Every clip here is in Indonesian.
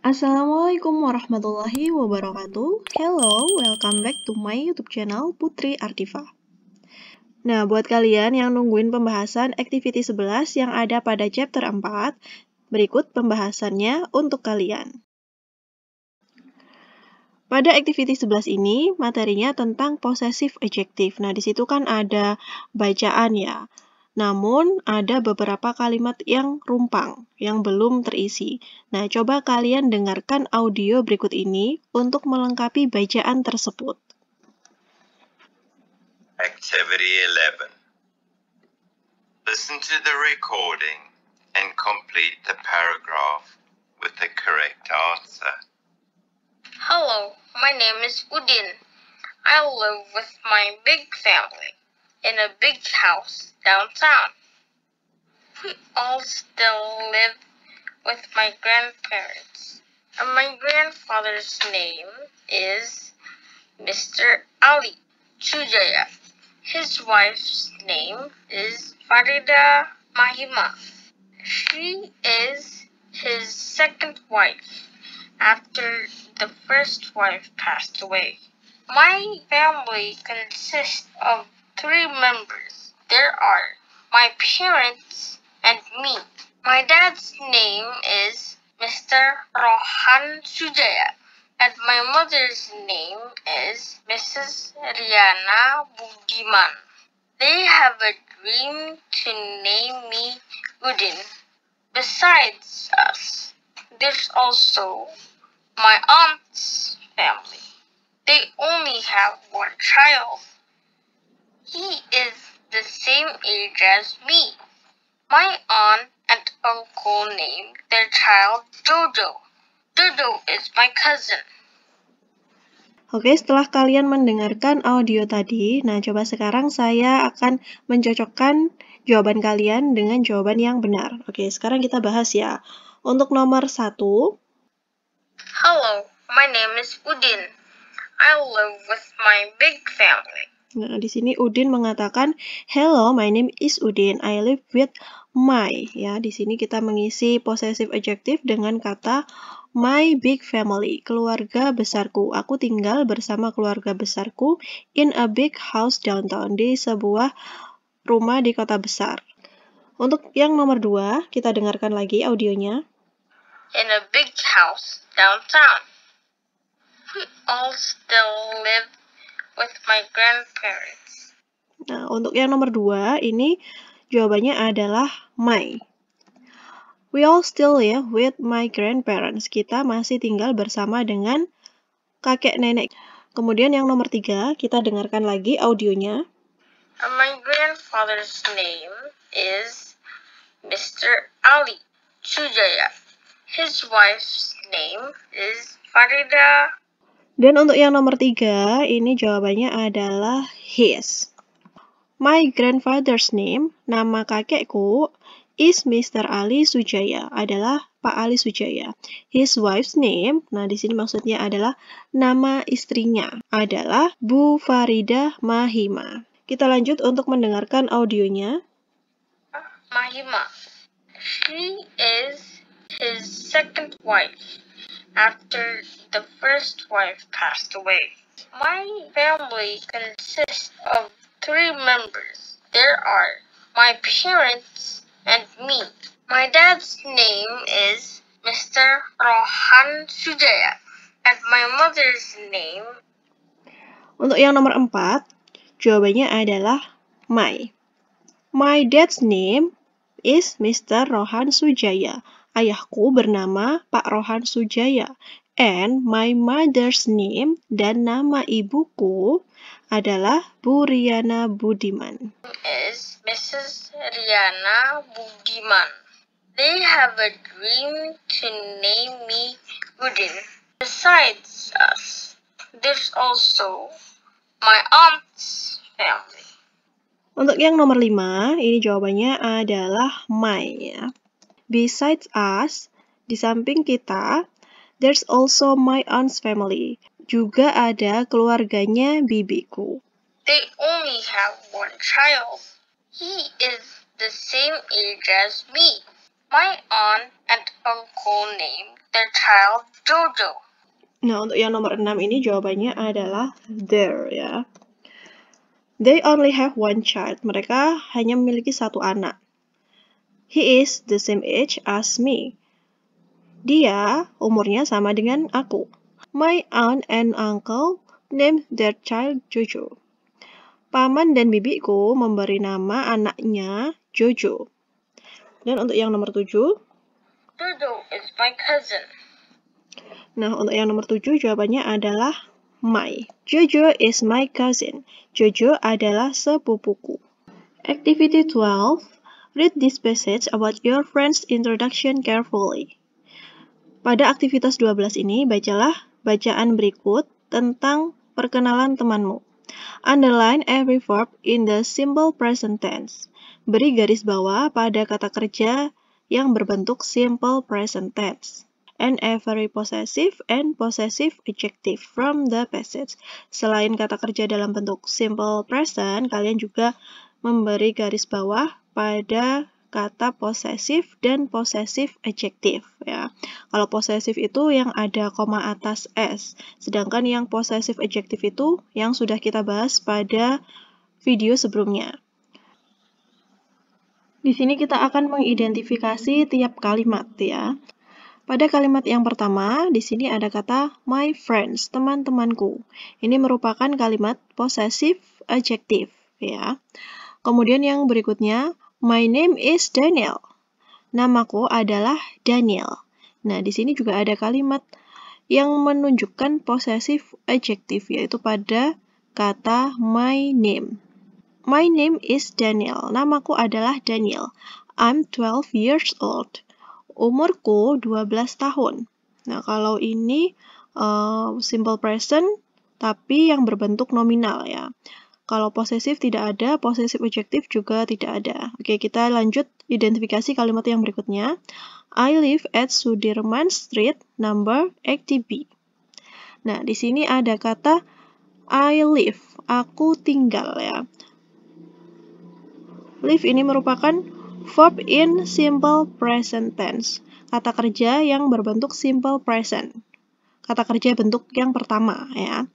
Assalamualaikum warahmatullahi wabarakatuh. Hello, welcome back to my YouTube channel Putri Artiva Nah, buat kalian yang nungguin pembahasan activity 11 yang ada pada chapter 4, berikut pembahasannya untuk kalian. Pada activity 11 ini, materinya tentang possessive adjective. Nah, di situ kan ada bacaan ya. Namun, ada beberapa kalimat yang rumpang, yang belum terisi. Nah, coba kalian dengarkan audio berikut ini untuk melengkapi bacaan tersebut. Activity 11 Listen to the recording and complete the paragraph with the correct answer. Hello, my name is Udin. I live with my big family in a big house downtown. We all still live with my grandparents, and my grandfather's name is Mr. Ali Chujaya. His wife's name is Farida Mahima. She is his second wife after the first wife passed away. My family consists of three members. There are my parents and me. My dad's name is Mr. Rohan Sujaya and my mother's name is Mrs. Riana Budiman. They have a dream to name me Udin. Besides us, there's also my aunt's family. They only have one child. He is the same age as me. My aunt and uncle named their child Jojo. Jojo is my cousin. Oke, setelah kalian mendengarkan audio tadi, nah coba sekarang saya akan mencocokkan jawaban kalian dengan jawaban yang benar. Oke, sekarang kita bahas ya. Untuk nomor satu, Hello, my name is Udin. I live with my big family. Nah, di sini Udin mengatakan, "Hello, my name is Udin. I live with my." Ya, di sini kita mengisi possessive adjective dengan kata my big family, keluarga besarku. Aku tinggal bersama keluarga besarku in a big house downtown, di sebuah rumah di kota besar. Untuk yang nomor dua, kita dengarkan lagi audionya in a big house downtown. We all still live with my grandparents. Nah, untuk yang nomor dua ini jawabannya adalah my. We all still live with my grandparents. Kita masih tinggal bersama dengan kakek nenek. Kemudian yang nomor tiga, kita dengarkan lagi audionya. Uh, my grandfather's name is Mr. Ali Chujaya. His wife's name is Farida. Dan untuk yang nomor tiga, ini jawabannya adalah his. My grandfather's name, nama kakekku, is Mr. Ali Sujaya, adalah Pak Ali Sujaya. His wife's name, nah di sini maksudnya adalah nama istrinya, adalah Bu Farida Mahima. Kita lanjut untuk mendengarkan audionya. Mahima. She is his second wife after the first wife passed away. My family consists of three members. There are my parents and me. My dad's name is Mr. Rohan Sujaya and my mother's name. Untuk yang nomor empat, jawabannya adalah Mai. My dad's name is Mr. Rohan Sujaya Ayahku bernama Pak Rohan Sujaya and my mother's name dan nama ibuku adalah Bu Riana Budiman. Is Mrs. Riana Budiman. They have a dream to name me Budin. Besides us, there's also my aunt's family. Untuk yang nomor lima, ini jawabannya adalah my ya. Besides us, di samping kita, there's also my aunt's family. Juga ada keluarganya bibiku. They only have one child. He is the same age as me. My aunt and uncle name their child Jojo. Nah, untuk yang nomor 6 ini jawabannya adalah there ya. They only have one child. Mereka hanya memiliki satu anak. He is the same age as me. Dia umurnya sama dengan aku. My aunt and uncle named their child Jojo. Paman dan bibiku memberi nama anaknya Jojo. Dan untuk yang nomor tujuh. Jojo is my cousin. Nah, untuk yang nomor tujuh jawabannya adalah my. Jojo is my cousin. Jojo adalah sepupuku. Activity 12. Read this passage about your friend's introduction carefully. Pada aktivitas 12 ini, bacalah bacaan berikut tentang perkenalan temanmu. Underline every verb in the simple present tense. Beri garis bawah pada kata kerja yang berbentuk simple present tense and every possessive and possessive adjective from the passage. Selain kata kerja dalam bentuk simple present, kalian juga memberi garis bawah pada kata posesif dan posesif adjektif ya. Kalau posesif itu yang ada koma atas s, sedangkan yang posesif adjektif itu yang sudah kita bahas pada video sebelumnya. Di sini kita akan mengidentifikasi tiap kalimat ya. Pada kalimat yang pertama, di sini ada kata my friends, teman-temanku. Ini merupakan kalimat posesif adjektif ya. Kemudian yang berikutnya, My name is Daniel. Namaku adalah Daniel. Nah, di sini juga ada kalimat yang menunjukkan posesif adjektif, yaitu pada kata my name. My name is Daniel. Namaku adalah Daniel. I'm 12 years old. Umurku 12 tahun. Nah, kalau ini uh, simple present, tapi yang berbentuk nominal ya. Kalau posesif tidak ada, posesif objektif juga tidak ada. Oke, kita lanjut identifikasi kalimat yang berikutnya. I live at Sudirman Street number 80B. Nah, di sini ada kata I live, aku tinggal ya. Live ini merupakan verb in simple present tense, kata kerja yang berbentuk simple present. Kata kerja bentuk yang pertama ya.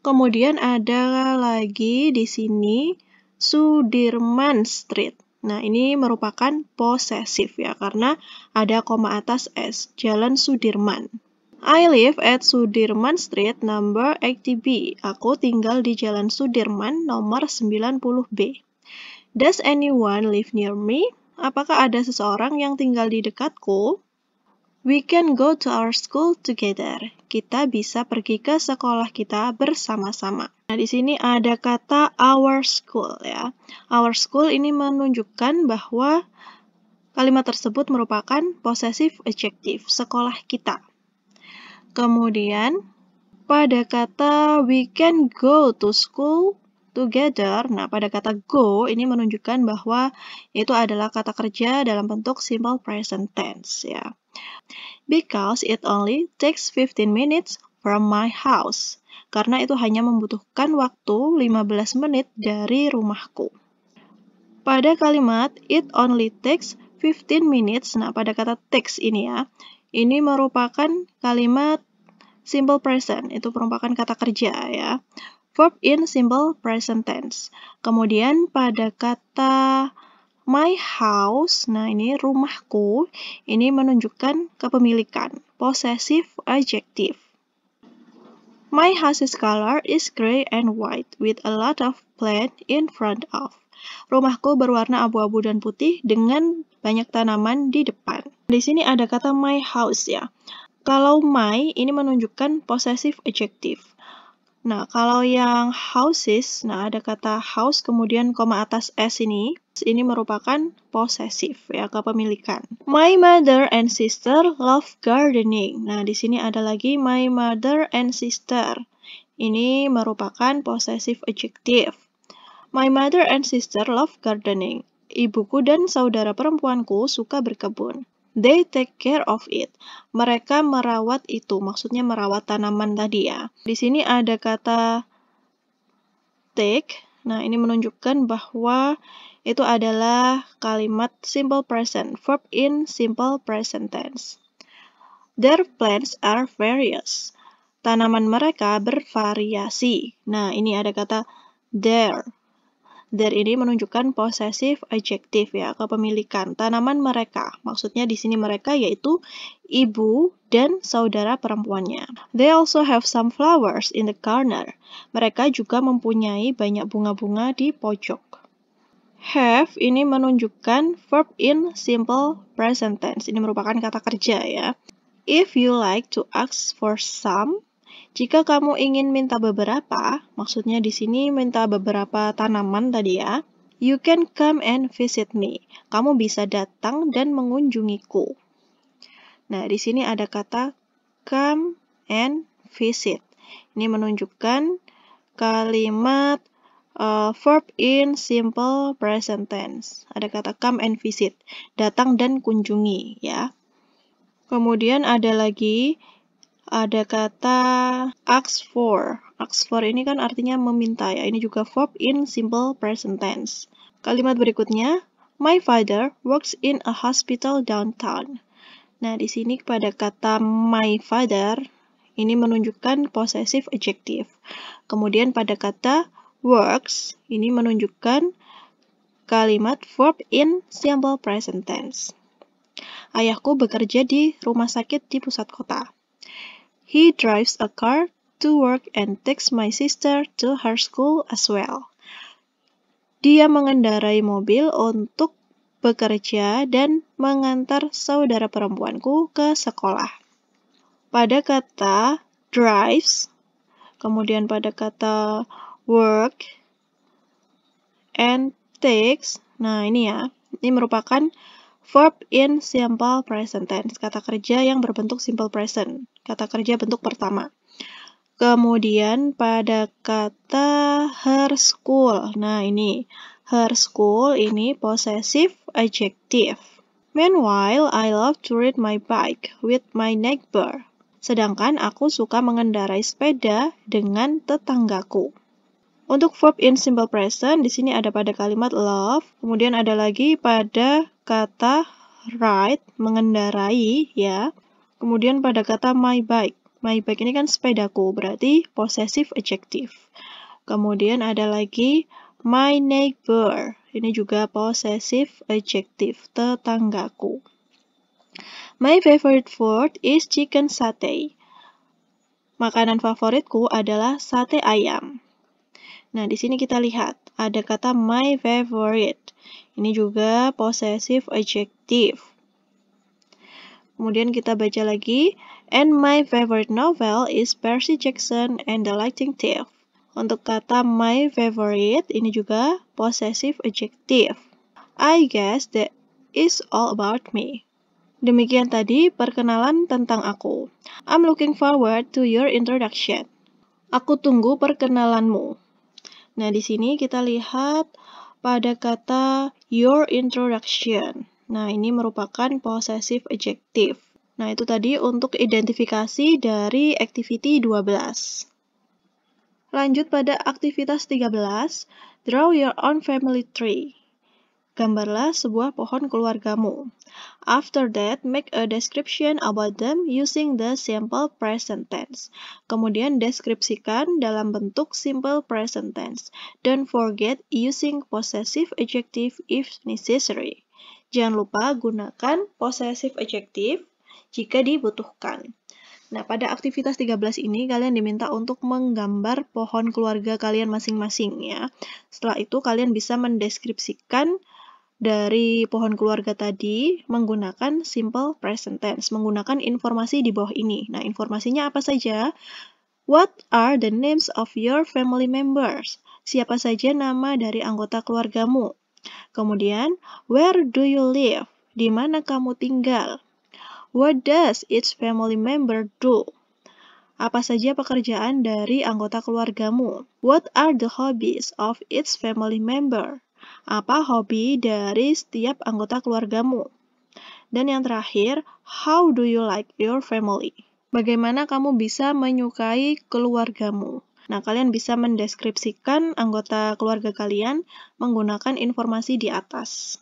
Kemudian ada lagi di sini Sudirman Street. Nah, ini merupakan posesif ya, karena ada koma atas S, Jalan Sudirman. I live at Sudirman Street number 80B. Aku tinggal di Jalan Sudirman nomor 90B. Does anyone live near me? Apakah ada seseorang yang tinggal di dekatku? We can go to our school together. Kita bisa pergi ke sekolah kita bersama-sama. Nah, di sini ada kata our school ya. Our school ini menunjukkan bahwa kalimat tersebut merupakan possessive adjective, sekolah kita. Kemudian, pada kata we can go to school together. Nah, pada kata go ini menunjukkan bahwa itu adalah kata kerja dalam bentuk simple present tense ya. Because it only takes 15 minutes from my house. Karena itu hanya membutuhkan waktu 15 menit dari rumahku. Pada kalimat it only takes 15 minutes. Nah, pada kata takes ini ya, ini merupakan kalimat simple present, itu merupakan kata kerja ya verb in simple present tense. Kemudian pada kata my house, nah ini rumahku, ini menunjukkan kepemilikan, possessive adjective. My house's color is gray and white with a lot of plant in front of. Rumahku berwarna abu-abu dan putih dengan banyak tanaman di depan. Di sini ada kata my house ya. Kalau my ini menunjukkan possessive adjective. Nah, kalau yang houses, nah ada kata house kemudian koma atas s ini, ini merupakan possessive, ya, kepemilikan. My mother and sister love gardening. Nah, di sini ada lagi my mother and sister. Ini merupakan possessive adjective. My mother and sister love gardening. Ibuku dan saudara perempuanku suka berkebun. They take care of it. Mereka merawat itu, maksudnya merawat tanaman tadi ya. Di sini ada kata take. Nah, ini menunjukkan bahwa itu adalah kalimat simple present, verb in simple present tense. Their plants are various. Tanaman mereka bervariasi. Nah, ini ada kata their. There ini menunjukkan possessive adjektif ya, kepemilikan tanaman mereka. Maksudnya di sini mereka yaitu ibu dan saudara perempuannya. They also have some flowers in the corner. Mereka juga mempunyai banyak bunga-bunga di pojok. Have ini menunjukkan verb in simple present tense. Ini merupakan kata kerja ya. If you like to ask for some, jika kamu ingin minta beberapa, maksudnya di sini minta beberapa tanaman tadi ya, you can come and visit me. Kamu bisa datang dan mengunjungiku. Nah, di sini ada kata come and visit. Ini menunjukkan kalimat uh, verb in simple present tense. Ada kata come and visit, datang dan kunjungi ya. Kemudian ada lagi ada kata ask for. Ask for ini kan artinya meminta ya. Ini juga verb in simple present tense. Kalimat berikutnya, my father works in a hospital downtown. Nah, di sini pada kata my father, ini menunjukkan possessive adjective. Kemudian pada kata works, ini menunjukkan kalimat verb in simple present tense. Ayahku bekerja di rumah sakit di pusat kota. He drives a car to work and takes my sister to her school as well. Dia mengendarai mobil untuk bekerja dan mengantar saudara perempuanku ke sekolah. Pada kata drives, kemudian pada kata work, and takes, nah ini ya, ini merupakan Verb in simple present tense, kata kerja yang berbentuk simple present, kata kerja bentuk pertama. Kemudian pada kata her school. Nah, ini her school ini possessive adjective. Meanwhile, I love to ride my bike with my neighbor. Sedangkan aku suka mengendarai sepeda dengan tetanggaku. Untuk verb in simple present, di sini ada pada kalimat love, kemudian ada lagi pada kata ride mengendarai ya. Kemudian pada kata my bike. My bike ini kan sepedaku, berarti possessive adjective. Kemudian ada lagi my neighbor. Ini juga possessive adjective, tetanggaku. My favorite food is chicken satay. Makanan favoritku adalah sate ayam. Nah, di sini kita lihat ada kata my favorite. Ini juga possessive adjective. Kemudian kita baca lagi, and my favorite novel is Percy Jackson and the Lightning Thief. Untuk kata my favorite, ini juga possessive adjective. I guess that is all about me. Demikian tadi perkenalan tentang aku. I'm looking forward to your introduction. Aku tunggu perkenalanmu. Nah, di sini kita lihat pada kata your introduction. Nah, ini merupakan possessive adjective. Nah, itu tadi untuk identifikasi dari activity 12. Lanjut pada aktivitas 13, draw your own family tree. Gambarlah sebuah pohon keluargamu. After that, make a description about them using the simple present tense. Kemudian deskripsikan dalam bentuk simple present tense. Don't forget using possessive adjective if necessary. Jangan lupa gunakan possessive adjective jika dibutuhkan. Nah, pada aktivitas 13 ini kalian diminta untuk menggambar pohon keluarga kalian masing-masing ya. Setelah itu kalian bisa mendeskripsikan dari pohon keluarga tadi menggunakan simple present tense, menggunakan informasi di bawah ini. Nah, informasinya apa saja? What are the names of your family members? Siapa saja nama dari anggota keluargamu? Kemudian, where do you live? Di mana kamu tinggal? What does each family member do? Apa saja pekerjaan dari anggota keluargamu? What are the hobbies of each family member? apa hobi dari setiap anggota keluargamu? Dan yang terakhir, how do you like your family? Bagaimana kamu bisa menyukai keluargamu? Nah, kalian bisa mendeskripsikan anggota keluarga kalian menggunakan informasi di atas.